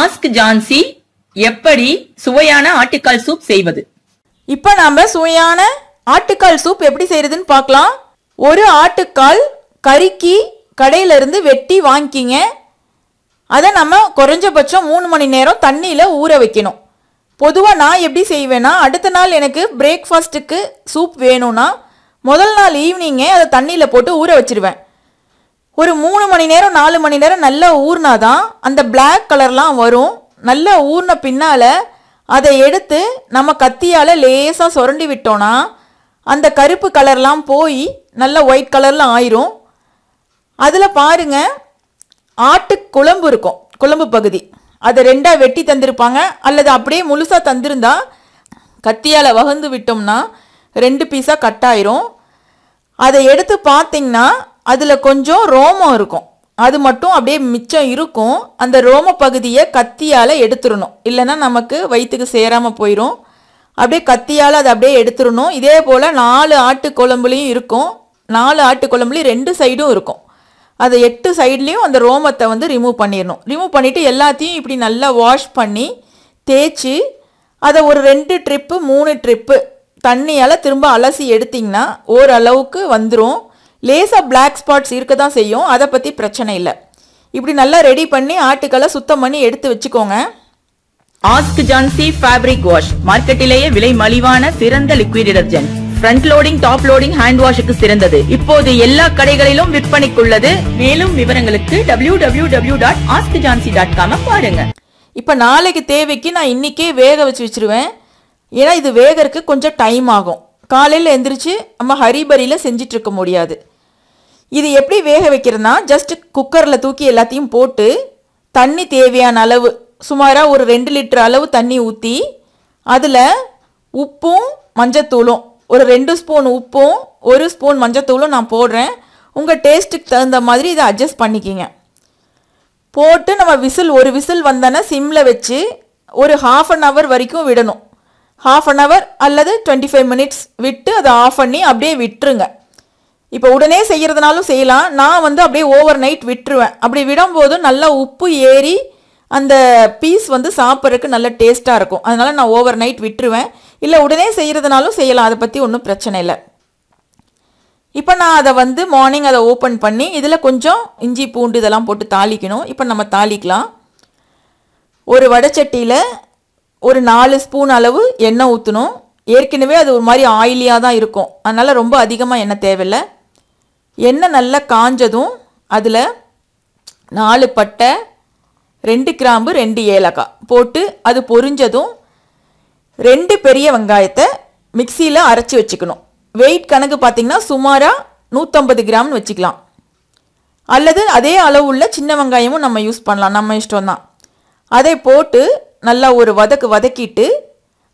ask Jhansi எப்படி சுவையான ஆட்டுக்கால் சூப் செய்வது இப்போ நாம் சுவையான ஆட்டுக்கால் சூப் எப்படி செய்யறதுன்னு பார்க்கலாம் ஒரு ஆட்டுக்கால் கறிக்கு கடையிலிருந்து வெட்டி வாங்கிக்கிங்க அதை நம்ம குறைஞ்சபட்சம் மூணு மணி நேரம் தண்ணியில் ஊற வைக்கணும் பொதுவாக நான் எப்படி செய்வேன்னா அடுத்த நாள் எனக்கு பிரேக்ஃபாஸ்ட்டுக்கு சூப் வேணும்னா முதல் நாள் ஈவினிங்கே அதை தண்ணியில் போட்டு ஊற வச்சிருவேன் ஒரு மூணு மணி நேரம் நாலு மணி நேரம் நல்லா ஊறினா தான் அந்த பிளாக் கலர்லாம் வரும் நல்லா ஊறின பின்னால் அதை எடுத்து நம்ம கத்தியால் லேசாக சுரண்டி விட்டோன்னா அந்த கருப்பு கலர்லாம் போய் நல்லா ஒயிட் கலரில் ஆயிரும் அதில் பாருங்கள் ஆட்டு குழம்பு இருக்கும் குழம்பு பகுதி அதை ரெண்டாக வெட்டி தந்திருப்பாங்க அல்லது அப்படியே முழுசாக தந்திருந்தா கத்தியால் வகுந்து விட்டோம்னா ரெண்டு பீஸாக கட் ஆயிரும் அதை எடுத்து பார்த்திங்கன்னா அதில் கொஞ்சம் ரோமம் இருக்கும் அது மட்டும் அப்படியே மிச்சம் இருக்கும் அந்த ரோம பகுதியை கத்தியால் எடுத்துடணும் இல்லைன்னா நமக்கு வயிற்றுக்கு சேராமல் போயிடும் அப்படியே கத்தியால் அதை அப்படியே எடுத்துடணும் இதே போல் நாலு ஆட்டு குழம்புலையும் இருக்கும் நாலு ஆட்டு குழம்புலையும் ரெண்டு சைடும் இருக்கும் அதை எட்டு சைட்லேயும் அந்த ரோமத்தை வந்து ரிமூவ் பண்ணிடணும் ரிமூவ் பண்ணிவிட்டு எல்லாத்தையும் இப்படி நல்லா வாஷ் பண்ணி தேய்ச்சி அதை ஒரு ரெண்டு ட்ரிப்பு மூணு ட்ரிப்பு தண்ணியால் திரும்ப அலசி எடுத்திங்கன்னா ஓரளவுக்கு வந்துடும் லேசாக பிளாக் ஸ்பாட்ஸ் இருக்க தான் செய்யும் அதை பற்றி பிரச்சனை இல்லை இப்படி நல்லா ரெடி பண்ணி ஆட்டுக்களை சுத்தம் பண்ணி எடுத்து வச்சுக்கோங்க ஆஸ்க் ஜான்சி ஃபேப்ரிக் வாஷ் மார்க்கெட்டிலேயே விலை மலிவான சிறந்த liquid detergent front loading top loading hand வாஷுக்கு சிறந்தது இப்போது எல்லா கடைகளிலும் விற்பனைக்குள்ளது மேலும் விவரங்களுக்கு W W W dot ask Jansi dot com பாருங்க இப்போ நாளைக்கு தேவைக்கு நான் இன்னைக்கே வேக வச்சு வச்சிருவேன் ஏன்னா இது வேகருக்கு கொஞ்சம் டைம் ஆகும் காலையில் எந்திரிச்சு நம்ம ஹரிபரியில் செஞ்சிட்ருக்க முடியாது இது எப்படி வேக வைக்கிறதுனா ஜஸ்ட் குக்கரில் தூக்கி எல்லாத்தையும் போட்டு தண்ணி தேவையான அளவு சுமாராக ஒரு ரெண்டு லிட்டர் அளவு தண்ணி ஊற்றி அதில் உப்பும் மஞ்சத்தூளும் ஒரு ரெண்டு ஸ்பூன் உப்பும் ஒரு ஸ்பூன் மஞ்சத்தூளும் நான் போடுறேன் உங்கள் டேஸ்ட்டுக்கு தகுந்த மாதிரி இதை அட்ஜஸ்ட் பண்ணிக்கிங்க போட்டு நம்ம விசில் ஒரு விசில் வந்தோன்னா சிம்மில் வச்சு ஒரு ஹாஃப் அன் ஹவர் வரைக்கும் விடணும் ஹாஃப் அன் ஹவர் அல்லது டுவெண்ட்டி ஃபைவ் மினிட்ஸ் விட்டு அதை ஆஃப் பண்ணி அப்படியே விட்டுருங்க இப்போ உடனே செய்கிறதுனாலும் செய்யலாம் நான் வந்து அப்படியே ஓவர் நைட் விட்டுருவேன் அப்படி விடும்போது நல்லா உப்பு ஏறி அந்த பீஸ் வந்து சாப்பிட்றதுக்கு நல்ல டேஸ்ட்டாக இருக்கும் அதனால் நான் ஓவர் நைட் விட்டுருவேன் இல்லை உடனே செய்கிறதுனாலும் செய்யலாம் அதை பற்றி ஒன்றும் பிரச்சனை இல்லை இப்போ நான் அதை வந்து மார்னிங் அதை ஓப்பன் பண்ணி இதில் கொஞ்சம் இஞ்சி பூண்டு இதெல்லாம் போட்டு தாளிக்கணும் இப்போ நம்ம தாளிக்கலாம் ஒரு வடைச்சட்டியில் ஒரு நாலு ஸ்பூன் அளவு எண்ணெய் ஊற்றணும் ஏற்கனவே அது ஒரு மாதிரி ஆயிலியாக தான் இருக்கும் அதனால் ரொம்ப அதிகமாக எண்ணெய் தேவையில்லை எண்ணெய் நல்லா காஞ்சதும் அதில் நாலு பட்டை ரெண்டு கிராம்பு ரெண்டு ஏலக்காய் போட்டு அது பொரிஞ்சதும் ரெண்டு பெரிய வெங்காயத்தை மிக்சியில் அரைச்சி வச்சுக்கணும் வெயிட் கணக்கு பார்த்திங்கன்னா சுமாராக நூற்றம்பது கிராம்னு வச்சுக்கலாம் அல்லது அதே அளவு உள்ள சின்ன வெங்காயமும் நம்ம யூஸ் பண்ணலாம் நம்ம இஷ்டம்தான் அதை போட்டு நல்லா ஒரு வதக்கு வதக்கிட்டு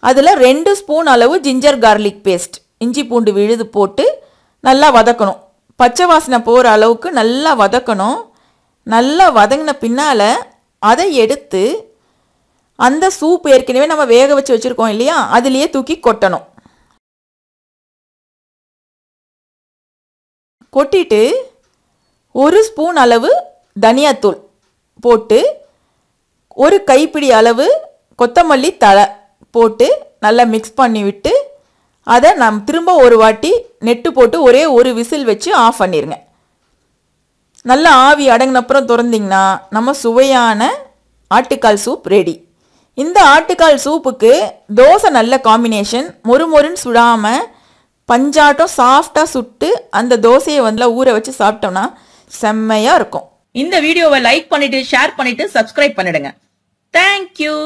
அதில் ரெண்டு ஸ்பூன் அளவு ஜிஞ்சர் கார்லிக் பேஸ்ட் இஞ்சி பூண்டு விழுது போட்டு நல்லா வதக்கணும் பச்சை வாசனை போகிற அளவுக்கு நல்லா வதக்கணும் நல்லா வதங்கின பின்னால் அதை எடுத்து அந்த சூப் ஏற்கனவே நம்ம வேக வச்சு வச்சுருக்கோம் இல்லையா அதுலேயே தூக்கி கொட்டணும் கொட்டிட்டு ஒரு ஸ்பூன் அளவு தனியாத்தூள் போட்டு ஒரு கைப்பிடி அளவு கொத்தமல்லி தழை போட்டு நல்லா மிக்ஸ் பண்ணி விட்டு அதை நம் திரும்ப ஒரு வாட்டி நெட்டு போட்டு ஒரே ஒரு விசில் வச்சு ஆஃப் பண்ணிடுங்க நல்லா ஆவி அடங்கினப்புறம் திறந்திங்கன்னா நம்ம சுவையான ஆட்டுக்கால் சூப் ரெடி இந்த ஆட்டுக்கால் சூப்புக்கு தோசை நல்ல காம்பினேஷன் மொறு மொறுன்னு சுடாமல் பஞ்சாட்டம் சாஃப்டாக சுட்டு அந்த தோசையை வந்து ஊற வச்சு சாப்பிட்டோம்னா செம்மையாக இருக்கும் இந்த வீடியோவை லைக் பண்ணிவிட்டு ஷேர் பண்ணிவிட்டு சப்ஸ்கிரைப் பண்ணிவிடுங்க தேங்க்யூ